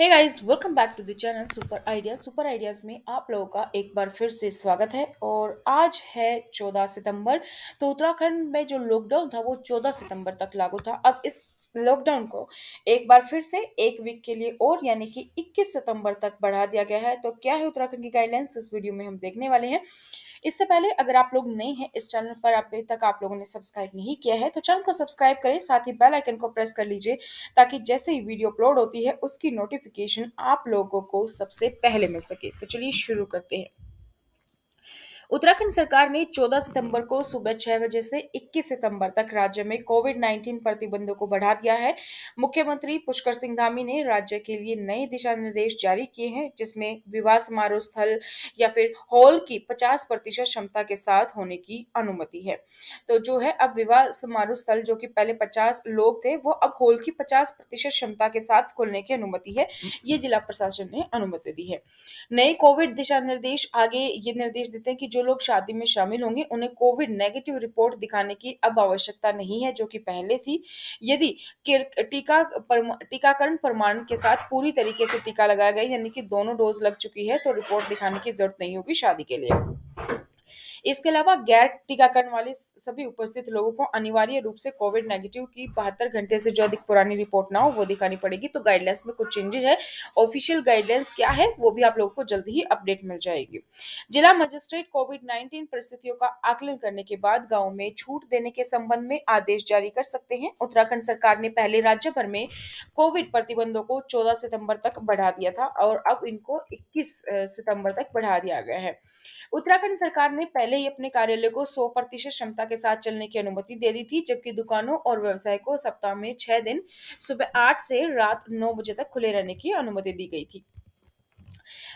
hey guys welcome back to the channel super idea super ideas में आप लोगों का एक बार फिर से स्वागत है और आज है 14 सितंबर तो उत्तराखंड में जो लॉकडाउन था वो 14 सितंबर तक लागू था अब इस लॉकडाउन को एक बार फिर से एक वीक के लिए और यानी कि 21 सितंबर तक बढ़ा दिया गया है तो क्या है उत्तराखंड की गाइडलाइंस इस वीडियो में हम देखने वाले हैं इससे पहले अगर आप लोग नए हैं इस चैनल पर अभी तक आप लोगों ने सब्सक्राइब नहीं किया है तो चैनल को सब्सक्राइब करें साथ ही बेल आइकन को प्रेस कर लीजिए ताकि जैसे ही वीडियो अपलोड होती है उसकी नोटिफिकेशन आप लोगों को सबसे पहले मिल सके तो चलिए शुरू करते हैं उत्तराखंड सरकार ने 14 सितंबर को सुबह छह बजे से 21 सितंबर तक राज्य में कोविड 19 प्रतिबंधों को बढ़ा दिया है मुख्यमंत्री पुष्कर सिंह धामी ने राज्य के लिए नए दिशा निर्देश जारी किए हैं जिसमें विवाह समारोह स्थल या फिर हॉल की पचास प्रतिशत क्षमता के साथ होने की अनुमति है तो जो है अब विवाह समारोह स्थल जो की पहले पचास लोग थे वो अब हॉल की पचास प्रतिशत क्षमता के साथ खोलने की अनुमति है ये जिला प्रशासन ने अनुमति दी है नए कोविड दिशा निर्देश आगे ये निर्देश देते हैं कि जो लोग शादी में शामिल होंगे उन्हें कोविड नेगेटिव रिपोर्ट दिखाने की अब आवश्यकता नहीं है जो कि पहले थी यदि टीका टीकाकरण प्रमाण के साथ पूरी तरीके से टीका लगाया गया यानी कि दोनों डोज लग चुकी है तो रिपोर्ट दिखाने की जरूरत नहीं होगी शादी के लिए इसके अलावा गैर टीकाकरण वाले सभी उपस्थित लोगों को अनिवार्य रूप से कोविड नेगेटिव की बहत्तर घंटे से जो अधिक पुरानी रिपोर्ट ना हो वो दिखानी पड़ेगी तो गाइडलाइंस में कुछ चेंजेस है ऑफिशियल गाइडलाइंस क्या है वो भी आप लोगों को जल्द ही अपडेट मिल जाएगी जिला मजिस्ट्रेट कोविड नाइन्टीन परिस्थितियों का आकलन करने के बाद गाँव में छूट देने के संबंध में आदेश जारी कर सकते हैं उत्तराखंड सरकार ने पहले राज्य भर में कोविड प्रतिबंधों को चौदह सितंबर तक बढ़ा दिया था और अब इनको इक्कीस सितंबर तक बढ़ा दिया गया है उत्तराखंड सरकार ने पहले ही अपने कार्यालय को सौ प्रतिशत क्षमता के साथ चलने की अनुमति दे दी थी जबकि दुकानों और व्यवसाय को सप्ताह में छह दिन सुबह आठ से रात नौ बजे तक खुले रहने की अनुमति दी गई थी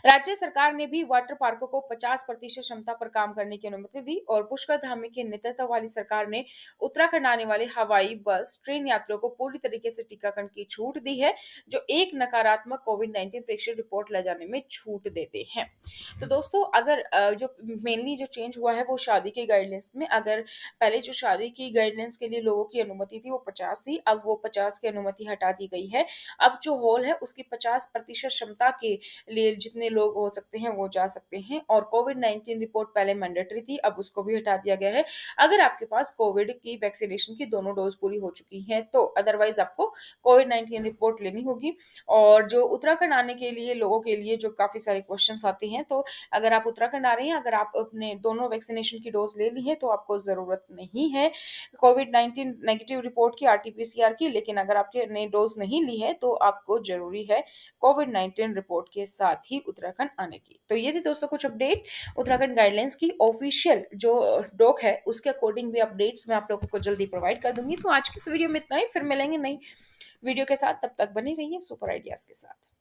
राज्य सरकार ने भी वाटर पार्कों को 50 प्रतिशत क्षमता पर काम करने की अनुमति दी और पुष्कर धामी के नेतृत्व वाली सरकार ने उत्तराखंड आने वाले हवाई बस ट्रेन यात्रियों को पूरी तरीके से टीकाकरण की छूट दी है जो एक नकारात्मक कोविड नाइन्टीन परीक्षण रिपोर्ट ले जाने में छूट देते हैं तो दोस्तों अगर जो मेनली जो चेंज हुआ है वो शादी के गाइडलाइंस में अगर पहले जो शादी की गाइडलाइंस के लिए लोगों की अनुमति थी वो पचास थी अब वो पचास की अनुमति हटा दी गई है अब जो हॉल है उसकी पचास प्रतिशत क्षमता के लिए जितने लोग हो सकते हैं वो जा सकते हैं और कोविड नाइन्टीन रिपोर्ट पहले मैंडेटरी थी अब उसको भी हटा दिया गया है अगर आपके पास कोविड की वैक्सीनेशन की दोनों डोज पूरी हो चुकी है तो अदरवाइज आपको कोविड नाइन्टीन रिपोर्ट लेनी होगी और जो उत्तराखंड आने के लिए लोगों के लिए जो काफ़ी सारे क्वेश्चन आते हैं तो अगर आप उत्तराखंड आ रहे हैं अगर आप अपने दोनों वैक्सीनेशन की डोज ले ली है तो आपको ज़रूरत नहीं है कोविड नाइन्टीन नेगेटिव रिपोर्ट की आर की लेकिन अगर आपने डोज नहीं ली है तो आपको ज़रूरी है कोविड नाइन्टीन रिपोर्ट के साथ ही उत्तराखंड आने की तो ये थी दोस्तों कुछ अपडेट उत्तराखंड गाइडलाइंस की ऑफिशियल जो डॉक है उसके अकॉर्डिंग भी अपडेट्स मैं आप लोगों को जल्दी प्रोवाइड कर दूंगी तो आज के इस वीडियो में इतना ही फिर मिलेंगे नई वीडियो के साथ तब तक बनी रहिए सुपर आइडियाज़ के साथ